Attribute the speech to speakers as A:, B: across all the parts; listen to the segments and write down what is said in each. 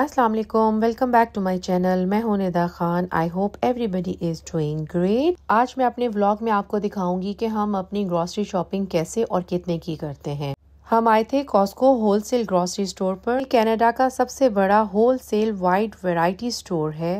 A: अस्सलाम वालेकुम welcome back to my channel मैं हूं Nida Khan I hope everybody is doing great आज मैं अपने व्लॉग में आपको दिखाऊंगी कि हम अपनी ग्रॉसरी शॉपिंग कैसे और कितने की करते हैं हम आए थे कॉस्को होलसेल ग्रॉसरी स्टोर पर कनाडा का सबसे बड़ा होलसेल वाइड वैरायटी स्टोर है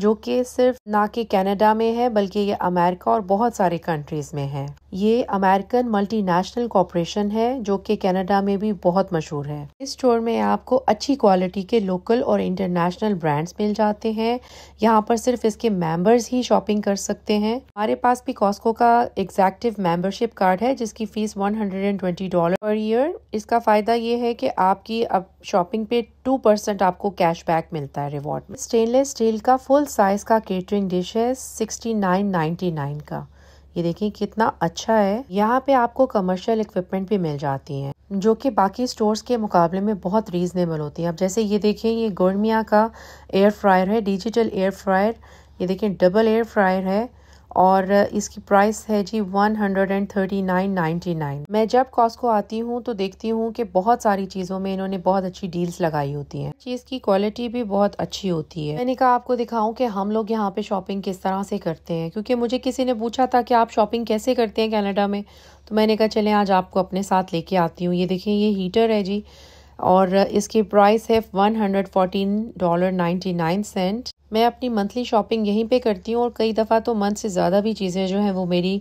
A: जो कि सिर्फ ना कि कनाडा में है बल्कि ये अमेरिका और बहुत सारे कंट्रीज़ में है ये अमेरिकन मल्टीनेशनल कॉरपोरेशन है जो कि कनाडा में भी बहुत मशहूर है इस स्टोर में आपको अच्छी क्वालिटी के लोकल और इंटरनेशनल ब्रांड्स मिल जाते हैं यहाँ पर सिर्फ इसके मेंबर्स ही शॉपिंग कर सकते हैं हमारे पास भी कॉस्को का एग्जैक्टिव मेंबरशिप कार्ड है जिसकी fees one dollar per year इसका फ़ायदा ये है कि आपकी अब शॉपिंग पे टू परसेंट आपको कैशबैक मिलता है रिवॉर्ड में स्टेनलेस स्टील का फुल साइज़ का केटरिंग डिश है सिक्सटी नाइन नाइन्टी नाइन का ये देखिए कितना अच्छा है यहाँ पे आपको कमर्शियल इक्विपमेंट भी मिल जाती हैं जो कि बाकी स्टोर्स के मुकाबले में बहुत रीजनेबल होती हैं अब जैसे ये देखिए ये गोरमिया का एयर फ्रायर है डिजिटल एयर फ्रायर ये देखिए डबल एयर फ्रायर है और इसकी प्राइस है जी one hundred and thirty nine ninety nine मैं जब कॉस्को आती हूँ तो देखती हूँ कि बहुत सारी चीज़ों में इन्होंने बहुत अच्छी डील्स लगाई होती हैं चीज़ की क्वालिटी भी बहुत अच्छी होती है मैंने कहा आपको दिखाऊं कि हम लोग यहाँ पे शॉपिंग किस तरह से करते हैं क्योंकि मुझे किसी ने पूछा था कि आप शॉपिंग कैसे करते हैं कैनेडा में तो मैंने कहा चले आज आपको अपने साथ लेके आती हूँ ये देखिए ये हीटर है जी और इसकी प्राइस है one hundred fourteen dollar ninety nine cent मैं अपनी मंथली शॉपिंग यहीं पे करती हूँ और कई दफ़ा तो मंथ से ज़्यादा भी चीज़ें जो हैं वो मेरी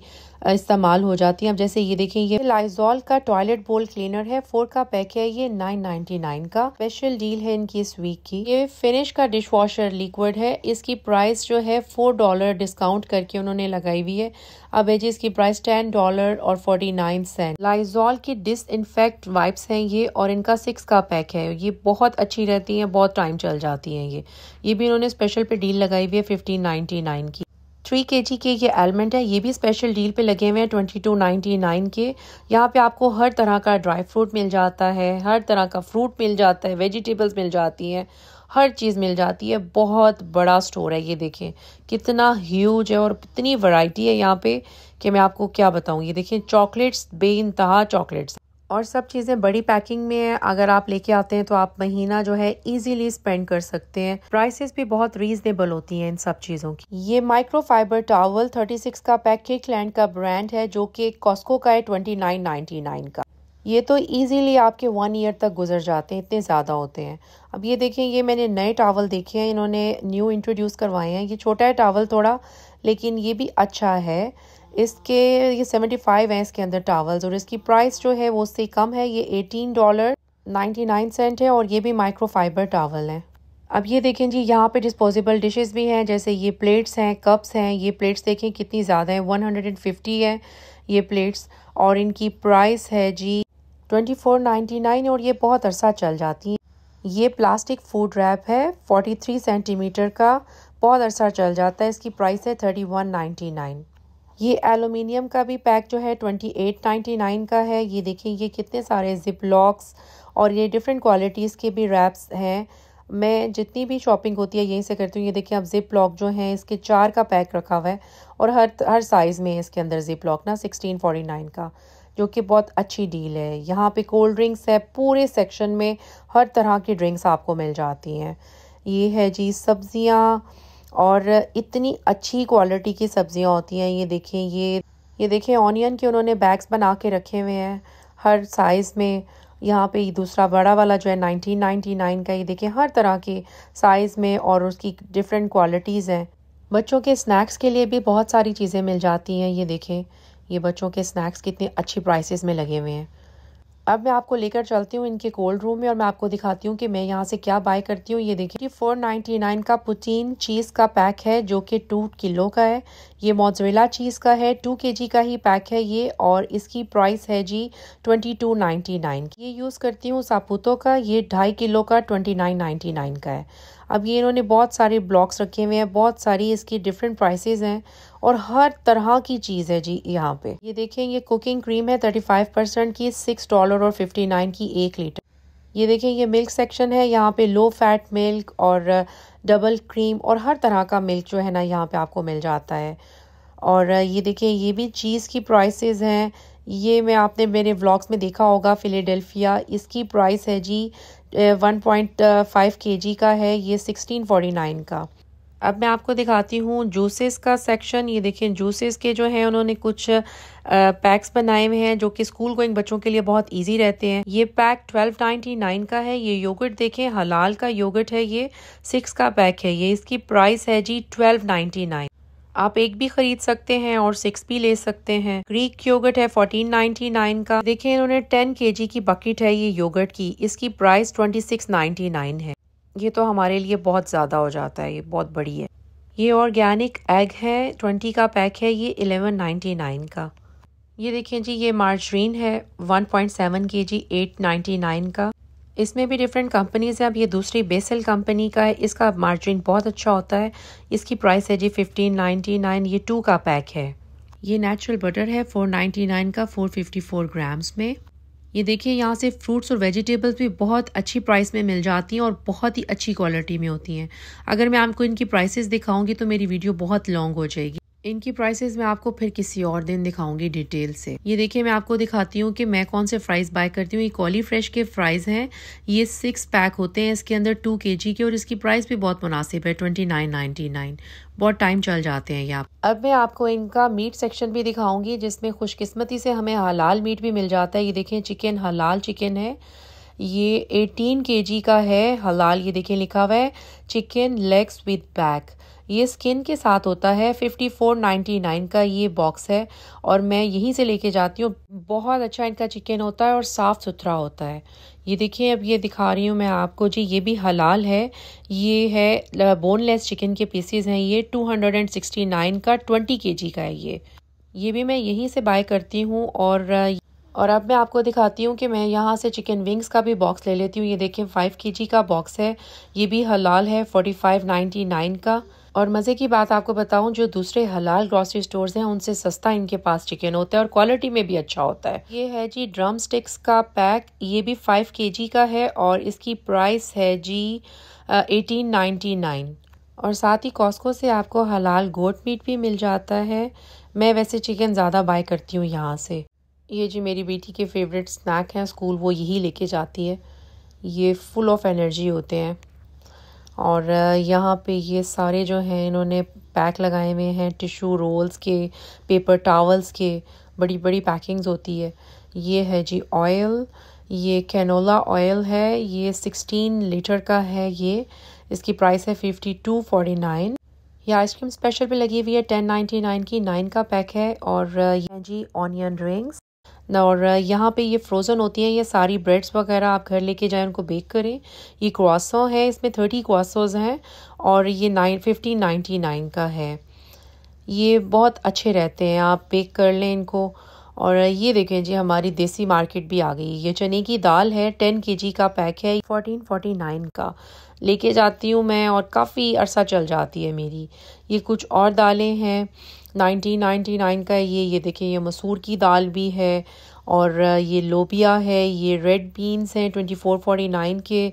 A: इस्तेमाल हो जाती हैं अब जैसे ये देखें ये लाइजॉल का टॉयलेट बोल क्लीनर है फोर का पैक है ये नाइन नाइन्टी नाइन का स्पेशल डील है इनकी इस वीक की ये फिनिश का डिश वॉशर लिक्विड है इसकी प्राइस जो है फोर डॉलर डिस्काउंट करके उन्होंने लगाई हुई है अब है जी इसकी प्राइस टेन डॉलर और फोर्टी नाइन सेंट लाइजॉल की डिस इनफेक्ट वाइप्स हैं ये और इनका सिक्स का पैक है ये बहुत अच्छी रहती हैं बहुत टाइम चल जाती हैं ये ये भी इन्होंने स्पेशल पे डील लगाई हुई है फिफ्टीन नाइनटी नाइन की थ्री के जी के ये एलमंड है ये भी स्पेशल डील पे लगे हुए हैं ट्वेंटी टू नाइनटी नाइन के यहाँ पे आपको हर तरह का ड्राई फ्रूट मिल जाता है हर तरह का फ्रूट मिल जाता है वेजिटेबल्स मिल जाती हैं हर चीज़ मिल जाती है बहुत बड़ा स्टोर है ये देखें कितना ह्यूज है और इतनी वैरायटी है यहाँ पे कि मैं आपको क्या बताऊँ ये देखें चॉकलेट्स बेानतहा चॉकलेट्स और सब चीज़ें बड़ी पैकिंग में है अगर आप लेके आते हैं तो आप महीना जो है इजीली स्पेंड कर सकते हैं प्राइसेस भी बहुत रीजनेबल होती हैं इन सब चीज़ों की ये माइक्रोफाइबर टावल 36 का पैक किकलैंड का ब्रांड है जो कि कॉस्को का है 29.99 का ये तो ईज़िली आपके वन ईयर तक गुजर जाते हैं इतने ज़्यादा होते हैं अब ये देखें ये मैंने नए टावल देखे हैं इन्होंने न्यू इंट्रोड्यूस करवाए हैं ये छोटा है टावल थोड़ा लेकिन ये भी अच्छा है इसके ये सेवेंटी फाइव हैं इसके अंदर टावल्स और इसकी प्राइस जो है वो उससे कम है ये eighteen dollar ninety nine cent है और ये भी माइक्रोफाइबर टावल है अब ये देखें जी यहाँ पे डिस्पोजेबल डिशेस भी हैं जैसे ये प्लेट्स हैं कप्स हैं ये प्लेट्स देखें कितनी ज़्यादा है फिफ्टी है ये प्लेट्स और इनकी प्राइस है जी ट्वेंटी फोर नाइन्टी नाइन और ये बहुत अरसा चल जाती हैं ये प्लास्टिक फूड रैप है फोर्टी थ्री सेंटीमीटर का बहुत अरसा चल जाता है इसकी प्राइस है थर्टी वन नाइन ये एलुमिनियम का भी पैक जो है ट्वेंटी एट नाइन्टी नाइन का है ये देखिए ये कितने सारे जिप लॉक्स और ये डिफरेंट क्वालिटीज़ के भी रैप्स हैं मैं जितनी भी शॉपिंग होती है यहीं से करती हूँ ये देखिए अब जिप लॉक जो हैं इसके चार का पैक रखा हुआ है और हर हर साइज़ में है इसके अंदर जिप लॉक ना सिक्सटीन नाइन का जो कि बहुत अच्छी डील है यहाँ पे कोल्ड ड्रिंक्स है पूरे सेक्शन में हर तरह की ड्रिंक्स आपको मिल जाती हैं ये है जी सब्ज़ियाँ और इतनी अच्छी क्वालिटी की सब्ज़ियाँ होती हैं ये देखिए ये ये देखिए ऑनियन के उन्होंने बैग्स बना के रखे हुए हैं हर साइज़ में यहाँ पे दूसरा बड़ा वाला जो है 1999 का ये देखिए हर तरह के साइज़ में और उसकी डिफरेंट क्वालिटीज़ हैं बच्चों के स्नैक्स के लिए भी बहुत सारी चीज़ें मिल जाती हैं ये देखें ये बच्चों के स्नैक्स कितने अच्छी प्राइसेस में लगे हुए हैं अब मैं आपको लेकर चलती हूँ इनके कोल्ड रूम में और मैं आपको दिखाती हूँ कि मैं यहाँ से क्या बाय करती हूँ ये देखिए फोर नाइन्टी नाइन का पुटीन चीज़ का पैक है जो कि टू किलो का है ये मोजरेला चीज़ का है टू के जी का ही पैक है ये और इसकी प्राइस है जी ट्वेंटी टू नाइन्टी नाइन ये यूज़ करती हूँ सापूतों का ये ढाई किलो का ट्वेंटी नाइन नाइन्टी नाइन का है अब ये इन्होंने बहुत सारे ब्लॉक्स रखे हुए हैं बहुत सारी इसकी डिफरेंट प्राइसेस हैं और हर तरह की चीज़ है जी यहाँ पे ये देखें ये कुकिंग क्रीम है थर्टी फाइव परसेंट की सिक्स डॉलर और फिफ्टी नाइन की एक लीटर ये देखें ये मिल्क सेक्शन है यहाँ पे लो फैट मिल्क और डबल क्रीम और हर तरह का मिल्क जो है ना यहाँ पे आपको मिल जाता है और ये देखिए ये भी चीज़ की प्राइसेस हैं ये मैं आपने मेरे व्लॉग्स में देखा होगा फिलेडेल्फिया इसकी प्राइस है जी वन पॉइंट फाइव के जी का है ये सिक्सटीन फोर्टी नाइन का अब मैं आपको दिखाती हूँ जूसेस का सेक्शन ये देखें जूसेस के जो हैं उन्होंने कुछ पैक्स बनाए हुए हैं जो कि स्कूल गोइंग बच्चों के लिए बहुत इजी रहते हैं ये पैक ट्वेल्व नाइन्टी नाइन का है ये योगर्ट देखें हलाल का योगर्ट है ये सिक्स का पैक है ये इसकी प्राइस है जी ट्वेल्व नाइन्टी नाइन आप एक भी खरीद सकते हैं और सिक्स भी ले सकते हैं ग्रीक योगर्ट है फोर्टीन नाइनटी नाइन का देखिए इन्होंने टेन के जी की बकेट है ये योगर्ट की इसकी price twenty six ninety nine है ये तो हमारे लिए बहुत ज़्यादा हो जाता है ये बहुत बड़ी है ये ऑर्गेनिक एग है ट्वेंटी का पैक है ये इलेवन नाइन्टी नाइन का ये देखें जी ये मार्जरीन है वन पॉइंट सेवन के जी एट नाइन्टी नाइन का इसमें भी डिफरेंट कंपनीज़ हैं अब ये दूसरी बेसल कंपनी का है इसका मार्जिन बहुत अच्छा होता है इसकी प्राइस है जी फिफ्टीन नाइन्टी नाइन ये टू का पैक है ये नेचुरल बटर है फोर नाइन्टी नाइन का फोर फिफ्टी फोर ग्राम्स में ये देखिए यहाँ से फ्रूट्स और वेजिटेबल्स भी बहुत अच्छी प्राइस में मिल जाती हैं और बहुत ही अच्छी क्वालिटी में होती हैं अगर मैं आपको इनकी प्राइसेस दिखाऊंगी तो मेरी वीडियो बहुत लॉन्ग हो जाएगी इनकी प्राइसेस मैं आपको फिर किसी और दिन दिखाऊंगी डिटेल से ये देखिए मैं आपको दिखाती हूँ कि मैं कौन से फ्राइज़ बाय करती हूँ ये कॉली फ्रेश के फ्राइज़ हैं ये सिक्स पैक होते हैं इसके अंदर टू के जी के और इसकी प्राइस भी बहुत मुनासिब है ट्वेंटी नाइन नाइनटी नाइन बहुत टाइम चल जाते हैं यहाँ अब मैं आपको इनका मीट सेक्शन भी दिखाऊंगी जिसमें खुशकिस्मती से हमें हलाल मीट भी मिल जाता है ये देखें चिकन हलाल चिकन है ये एटीन के जी का है हलाल ये देखें लिखा हुआ है चिकन लेग्स विद पैक ये स्किन के साथ होता है फिफ्टी फोर नाइन्टी नाइन का ये बॉक्स है और मैं यहीं से लेके जाती हूँ बहुत अच्छा इनका चिकन होता है और साफ़ सुथरा होता है ये देखिए अब ये दिखा रही हूँ मैं आपको जी ये भी हलाल है ये है बोनलेस चिकन के पीसीज हैं ये two hundred and sixty nine का ट्वेंटी के जी का है ये ये भी मैं यहीं से बाय करती हूँ और और अब मैं आपको दिखाती हूँ कि मैं यहाँ से चिकन विंग्स का भी बॉक्स ले लेती हूँ ये देखें फाइव के जी का बॉक्स है ये भी हलाल है फोर्टी फाइव नाइन्टी नाइन का और मज़े की बात आपको बताऊं जो दूसरे हलाल ग्रॉसरी स्टोर्स हैं उनसे सस्ता इनके पास चिकन होता है और क्वालिटी में भी अच्छा होता है ये है जी ड्रम स्टिक्स का पैक ये भी फाइव के का है और इसकी प्राइस है जी एटीन नाइन्टी नाइन और साथ ही कॉस्को से आपको हलाल गोट मीट भी मिल जाता है मैं वैसे चिकन ज़्यादा बाय करती हूँ यहाँ से ये जी मेरी बेटी के फेवरेट स्नैक हैं स्कूल वो यही लेके जाती है ये फुल ऑफ़ एनर्जी होते हैं और यहाँ पे ये सारे जो हैं इन्होंने पैक लगाए हुए हैं टिशू रोल्स के पेपर टावल्स के बड़ी बड़ी पैकिंग्स होती है ये है जी ऑयल ये कैनोला ऑयल है ये सिक्सटीन लीटर का है ये इसकी प्राइस है फिफ्टी टू फोर्टी नाइन ये आइसक्रीम स्पेशल पे लगी हुई है टेन नाइन्टी नाइन की नाइन का पैक है और ये जी ऑनियन रिंग्स और यहाँ पे ये फ्रोज़न होती हैं ये सारी ब्रेड्स वगैरह आप घर लेके जाएं उनको बेक करें ये क्वासो है इसमें थर्टी क्वासोज हैं और ये नाइन फिफ्टी नाइन्टी नाइन का है ये बहुत अच्छे रहते हैं आप बेक कर लें इनको और ये देखें जी हमारी देसी मार्केट भी आ गई ये चने की दाल है टेन के जी का पैक है फोर्टीन फोर्टी नाइन का लेके जाती हूँ मैं और काफ़ी अरसा चल जाती है मेरी ये कुछ और दालें हैं नाइनटीन नाइन्टी नाइन का ये ये देखिए ये मसूर की दाल भी है और ये लोबिया है ये रेड बीन्स हैं ट्वेंटी फोर नाइन के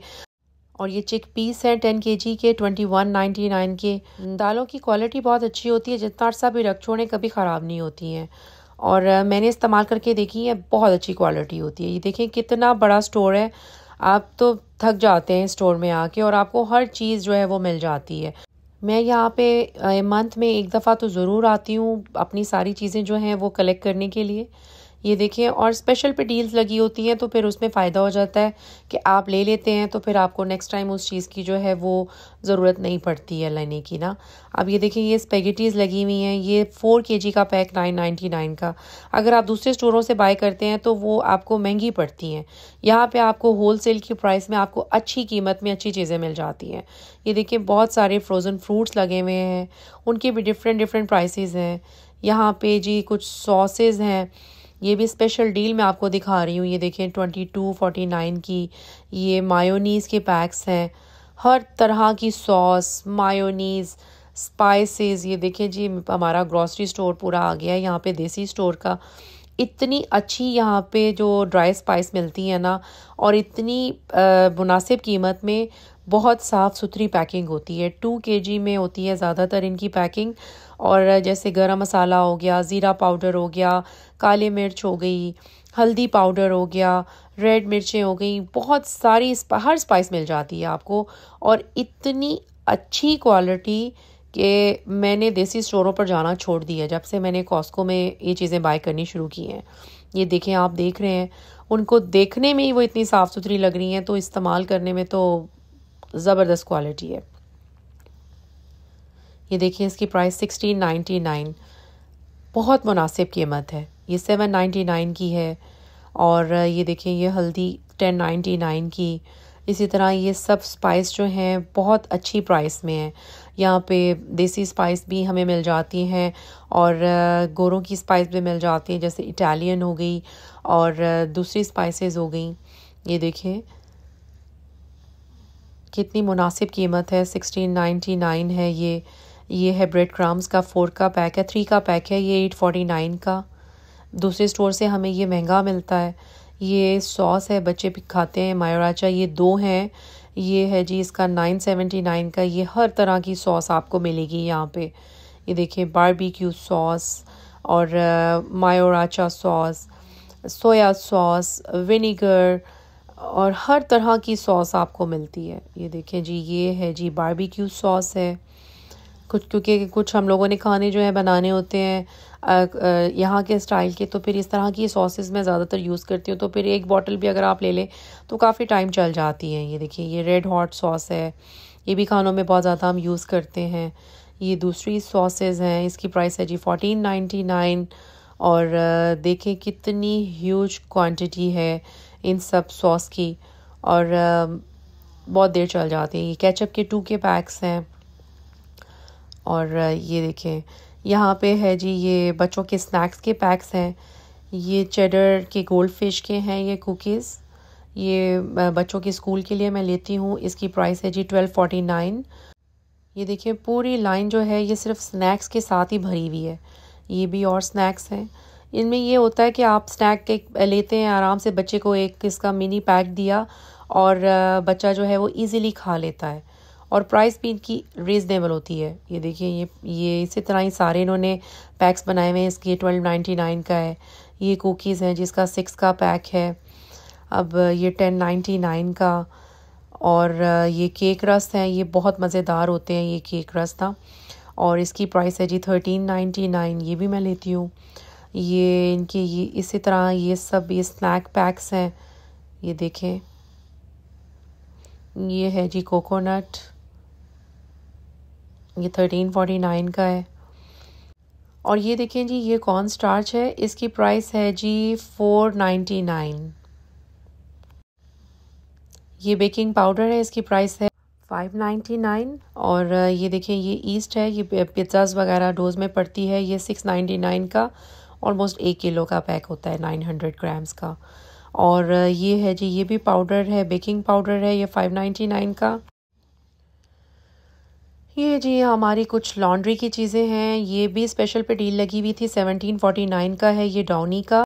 A: और ये चिक पीस हैं टेन के जी के ट्वेंटी वन नाइन्टी नाइन के दालों की क्वालिटी बहुत अच्छी होती है जितना अर्सा भी रख छोड़ें कभी ख़राब नहीं होती हैं और मैंने इस्तेमाल करके देखी है बहुत अच्छी क्वालिटी होती है ये देखें कितना बड़ा स्टोर है आप तो थक जाते हैं स्टोर में आके और आपको हर चीज़ जो है वो मिल जाती है मैं यहाँ पे मंथ में एक दफ़ा तो ज़रूर आती हूँ अपनी सारी चीज़ें जो हैं वो कलेक्ट करने के लिए ये देखें और स्पेशल पे डील्स लगी होती हैं तो फिर उसमें फ़ायदा हो जाता है कि आप ले लेते हैं तो फिर आपको नेक्स्ट टाइम उस चीज़ की जो है वो ज़रूरत नहीं पड़ती है लेने की ना अब ये देखें ये स्पेगेटीज़ लगी हुई हैं ये फ़ोर के का पैक नाइन नाइन्टी नाइन का अगर आप दूसरे स्टोरों से बाय करते हैं तो वो आपको महंगी पड़ती हैं यहाँ पर आपको होल सेल की प्राइस में आपको अच्छी कीमत में अच्छी चीज़ें मिल जाती हैं ये देखिए बहुत सारे फ्रोज़न फ्रूट्स लगे हुए हैं उनके भी डिफरेंट डिफरेंट प्राइसेस हैं यहाँ पे जी कुछ सॉसेज हैं ये भी स्पेशल डील मैं आपको दिखा रही हूँ ये देखें ट्वेंटी टू फोर्टी नाइन की ये मायोनीज़ के पैक्स हैं हर तरह की सॉस मायोनीज़ स्पाइसेस ये देखें जी हमारा ग्रॉसरी स्टोर पूरा आ गया है यहाँ पे देसी स्टोर का इतनी अच्छी यहाँ पे जो ड्राई स्पाइस मिलती है ना और इतनी मुनासिब कीमत में बहुत साफ़ सुथरी पैकिंग होती है टू के में होती है ज़्यादातर इनकी पैकिंग और जैसे गरम मसाला हो गया ज़ीरा पाउडर हो गया काली मिर्च हो गई हल्दी पाउडर हो गया रेड मिर्चें हो गई बहुत सारी हर स्पाइस मिल जाती है आपको और इतनी अच्छी क्वालिटी के मैंने देसी स्टोरों पर जाना छोड़ दिया जब से मैंने कॉस्को में ये चीज़ें बाय करनी शुरू की हैं ये देखें आप देख रहे हैं उनको देखने में ही वो इतनी साफ़ सुथरी लग रही हैं तो इस्तेमाल करने में तो ज़बरदस्त क्वालिटी है ये देखिए इसकी प्राइस सिक्सटीन नाइन्टी नाइन बहुत मुनासिब कीमत है ये सेवन नाइन्टी नाइन की है और ये देखिए ये हल्दी टेन नाइन्टी नाइन की इसी तरह ये सब स्पाइस जो हैं बहुत अच्छी प्राइस में हैं यहाँ पे देसी स्पाइस भी हमें मिल जाती हैं और गोरों की स्पाइस भी मिल जाती हैं जैसे इटालियन हो गई और दूसरी स्पाइसेस हो गई ये देखिए कितनी मुनासिब कीमत है सिक्सटीन नाइन्टी नाइन है ये ये है ब्रेड क्राम्स का फोर का पैक है थ्री का पैक है ये एट फोर्टी नाइन का दूसरे स्टोर से हमें ये महंगा मिलता है ये सॉस है बच्चे भी खाते हैं मायोराचा ये दो हैं ये है जी इसका नाइन सेवेंटी नाइन का ये हर तरह की सॉस आपको मिलेगी यहाँ पे ये देखिए बारबेक्यू सॉस और mayoracha sauce soya sauce vinegar और हर तरह की सॉस आपको मिलती है ये देखें जी ये है जी बारबेक्यू सॉस है कुछ क्योंकि कुछ हम लोगों ने खाने जो है बनाने होते हैं यहाँ के स्टाइल के तो फिर इस तरह की सॉसेस मैं ज़्यादातर यूज़ करती हूँ तो फिर एक बॉटल भी अगर आप ले लें तो काफ़ी टाइम चल जाती है ये देखिए ये रेड हॉट सॉस है ये भी खानों में बहुत ज़्यादा हम यूज़ करते हैं ये दूसरी सॉसेज हैं इसकी प्राइस है जी फ़ोटीन नाइन्टी नाइन और देखें कितनी ह्यूज क्वान्टिटी है इन सब सॉस की और बहुत देर चल जाती है ये केचप के टू के पैक्स हैं और ये देखें यहाँ पे है जी ये बच्चों के स्नैक्स के पैक्स हैं ये चेडर के गोल्ड फिश के हैं ये कुकीज़ ये बच्चों के स्कूल के लिए मैं लेती हूँ इसकी प्राइस है जी ट्वेल्व फोर्टी नाइन ये देखिए पूरी लाइन जो है ये सिर्फ स्नैक्स के साथ ही भरी हुई है ये भी और स्नैक्स हैं इनमें ये होता है कि आप स्नैक एक लेते हैं आराम से बच्चे को एक इसका मिनी पैक दिया और बच्चा जो है वो इजीली खा लेता है और प्राइस भी इनकी रीज़नेबल होती है ये देखिए ये ये इसी तरह ही सारे इन्होंने पैक्स बनाए हुए हैं इसके ट्वेल्व नाइन्टी नाइन का है ये कुकीज़ हैं जिसका सिक्स का पैक है अब ये टेन नाइन्टी नाइन का और ये केक रस हैं ये बहुत मज़ेदार होते हैं ये केक रस था और इसकी प्राइस है जी थर्टीन नाइन्टी नाइन ये भी मैं लेती हूँ ये इनकी ये इसी तरह ये सब ये स्नैक पैक्स हैं ये देखें ये है जी कोकोनट ये थर्टीन फोर्टी नाइन का है और ये देखें जी ये कॉर्न स्टार्च है इसकी प्राइस है जी फोर नाइन्टी नाइन ये बेकिंग पाउडर है इसकी प्राइस है फाइव नाइन्टी नाइन और ये देखें ये ईस्ट है ये पिज्ज़ाज़ वगैरह डोज में पड़ती है ये सिक्स नाइन्टी नाइन का ऑलमोस्ट एक किलो का पैक होता है नाइन हंड्रेड ग्राम्स का और ये है जी ये भी पाउडर है बेकिंग पाउडर है ये फाइव नाइन्टी नाइन का ये जी हमारी कुछ लॉन्ड्री की चीज़ें हैं ये भी स्पेशल पे डील लगी हुई थी सेवनटीन फोर्टी नाइन का है ये डाउनी का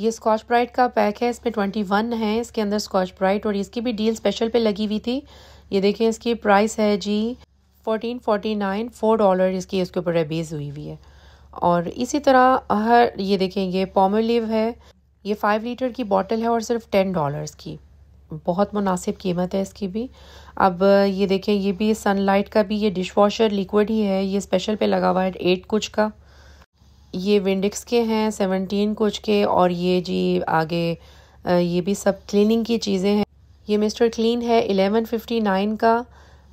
A: ये स्कॉच ब्राइट का पैक है इसमें ट्वेंटी वन है इसके अंदर स्कॉच ब्राइट और इसकी भी डील स्पेशल पे लगी हुई थी ये देखें इसकी प्राइस है जी fourteen forty nine four dollar इसकी इसके ऊपर रेबीज़ हुई हुई है और इसी तरह हर ये देखेंगे पॉमोलिव है ये फाइव लीटर की बॉटल है और सिर्फ टेन डॉलर्स की बहुत मुनासिब कीमत है इसकी भी अब ये देखें ये भी सनलाइट का भी ये डिश वॉशर लिक्विड ही है ये स्पेशल पे लगा हुआ है एट कुछ का ये विंडिक्स के हैं सेवनटीन कुछ के और ये जी आगे ये भी सब क्लीनिंग की चीज़ें हैं ये मिस्टर क्लीन है एलेवन फिफ्टी नाइन का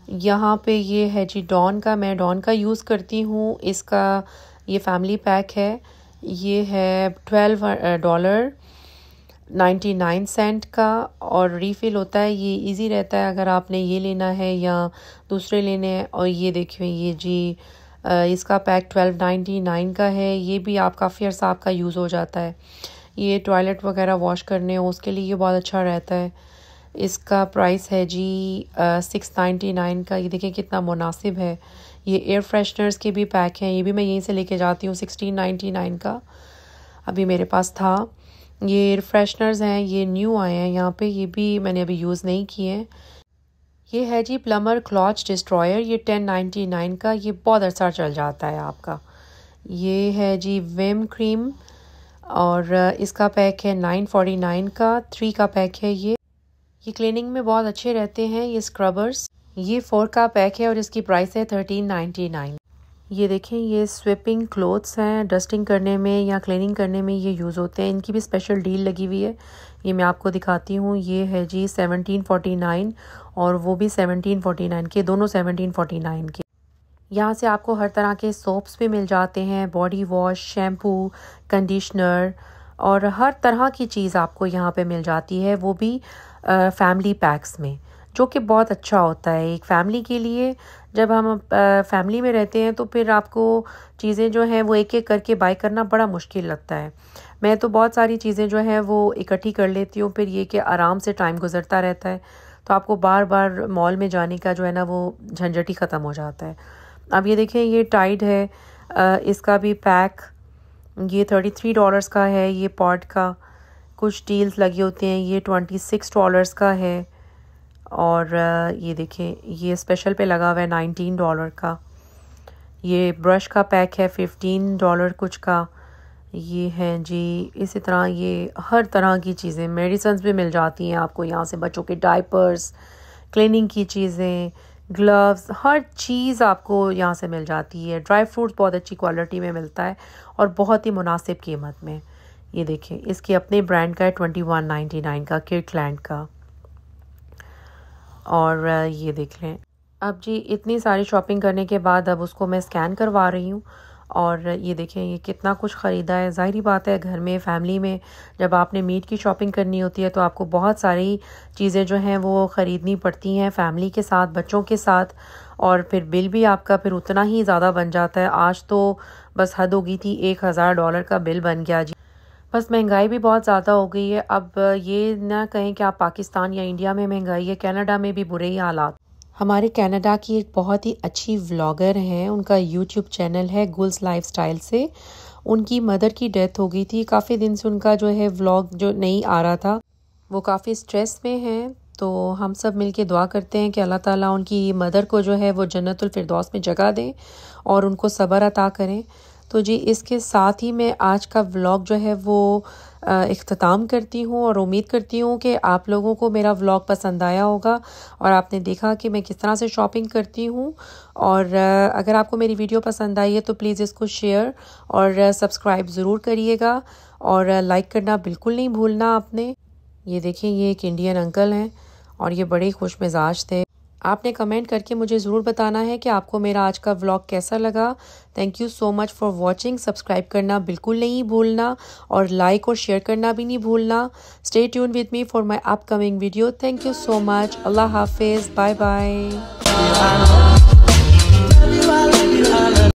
A: यहाँ पे ये है जी डॉन का मैं डॉन का यूज़ करती हूँ इसका ये फैमिली पैक है ये है twelve dollar ninety nine cent का और रीफ़िल होता है ये इजी रहता है अगर आपने ये लेना है या दूसरे लेने हैं और ये देखिए ये जी uh, इसका पैक ट्वेल्व नाइन्टी नाइन का है ये भी आप काफ़ी अर्सा आपका यूज़ हो जाता है ये टॉयलेट वगैरह वॉश करने हो उसके लिए ये बहुत अच्छा रहता है इसका प्राइस है जी सिक्स नाइन्टी नाइन का ये देखिए कितना मुनासिब है ये एयर फ्रेशनर्स के भी पैक हैं ये भी मैं यहीं से लेके जाती हूँ सिक्सटीन नाइन्टी नाइन का अभी मेरे पास था ये एयर फ्रेशनर्स हैं ये न्यू आए हैं यहाँ पे ये भी मैंने अभी यूज़ नहीं किए हैं ये है जी प्लमर क्लॉच डिस्ट्रॉयर ये टेन नाइन्टी नाइन का ये बहुत अरसा अच्छा चल जाता है आपका ये है जी विम क्रीम और इसका पैक है नाइन फोर्टी नाइन का थ्री का पैक है ये ये क्लिनिंग में बहुत अच्छे रहते हैं ये स्क्रबर्स ये फोर का पैक है और इसकी प्राइस है थर्टीन नाइन्टी नाइन ये देखें ये स्विपिंग क्लोथ्स हैं डस्टिंग करने में या क्लीनिंग करने में ये यूज़ होते हैं इनकी भी स्पेशल डील लगी हुई है ये मैं आपको दिखाती हूँ ये है जी सेवनटीन फोर्टी नाइन और वो भी सेवनटीन फोर्टी नाइन के दोनों सेवनटीन फोटी नाइन के यहाँ से आपको हर तरह के सोप्स भी मिल जाते हैं बॉडी वॉश शैम्पू कंडीशनर और हर तरह की चीज़ आपको यहाँ पर मिल जाती है वो भी फैमिली पैक्स में जो कि बहुत अच्छा होता है एक फैमिली के लिए जब हम फैमिली में रहते हैं तो फिर आपको चीज़ें जो हैं वो एक एक करके बाय करना बड़ा मुश्किल लगता है मैं तो बहुत सारी चीज़ें जो हैं वो इकट्ठी कर लेती हूँ फिर ये कि आराम से टाइम गुजरता रहता है तो आपको बार बार मॉल में जाने का जो है ना वो झंझट ही ख़त्म हो जाता है अब ये देखें ये टाइड है इसका भी पैक ये थर्टी थ्री डॉलर्स का है ये पॉट का कुछ डील्स लगे होते हैं ये ट्वेंटी सिक्स डॉलर्स का है और ये देखिए ये स्पेशल पे लगा हुआ है नाइनटीन डॉलर का ये ब्रश का पैक है फिफ्टीन डॉलर कुछ का ये है जी इसी तरह ये हर तरह की चीज़ें मेडिसन्स भी मिल जाती हैं आपको यहाँ से बच्चों के डाइपर्स क्लीनिंग की चीज़ें ग्लव्स हर चीज़ आपको यहाँ से मिल जाती है ड्राई फ्रूट्स बहुत अच्छी क्वालिटी में मिलता है और बहुत ही मुनासिब कीमत में ये देखें इसके अपने ब्रांड का है ट्वेंटी वन नाइन्टी नाइन का किट का और ये देख लें अब जी इतनी सारी शॉपिंग करने के बाद अब उसको मैं स्कैन करवा रही हूँ और ये देखें ये कितना कुछ ख़रीदा है जाहिर बात है घर में फैमिली में जब आपने मीट की शॉपिंग करनी होती है तो आपको बहुत सारी चीज़ें जो हैं वो ख़रीदनी पड़ती हैं फैमिली के साथ बच्चों के साथ और फिर बिल भी आपका फिर उतना ही ज़्यादा बन जाता है आज तो बस हद होगी थी एक हज़ार डॉलर का बिल बन गया जी बस महंगाई भी बहुत ज़्यादा हो गई है अब ये ना कहें कि आप पाकिस्तान या इंडिया में महंगाई है कनाडा में भी बुरे ही हालात हमारे कनाडा की एक बहुत ही अच्छी व्लॉगर हैं उनका यूट्यूब चैनल है गुल्स लाइफस्टाइल से उनकी मदर की डेथ हो गई थी काफ़ी दिन से उनका जो है व्लॉग जो नहीं आ रहा था वो काफ़ी स्ट्रेस में हैं तो हम सब मिलके दुआ करते हैं कि अल्लाह ताला उनकी मदर को जो है वो जन्नतुल फिरदौस में जगह दें और उनको सबर अता करें तो जी इसके साथ ही मैं आज का व्लॉग जो है वो इख्ताम करती हूँ और उम्मीद करती हूँ कि आप लोगों को मेरा व्लॉग पसंद आया होगा और आपने देखा कि मैं किस तरह से शॉपिंग करती हूँ और अगर आपको मेरी वीडियो पसंद आई है तो प्लीज़ इसको शेयर और सब्सक्राइब ज़रूर करिएगा और लाइक करना बिल्कुल नहीं भूलना आपने ये देखें ये एक इंडियन अंकल हैं और ये बड़े खुश मिजाज थे आपने कमेंट करके मुझे ज़रूर बताना है कि आपको मेरा आज का व्लॉग कैसा लगा thank you so much for watching subscribe करना बिल्कुल नहीं भूलना और लाइक और शेयर करना भी नहीं भूलना stay tune with me for my upcoming video thank you so much अल्लाह हाफिज़ बाय बाय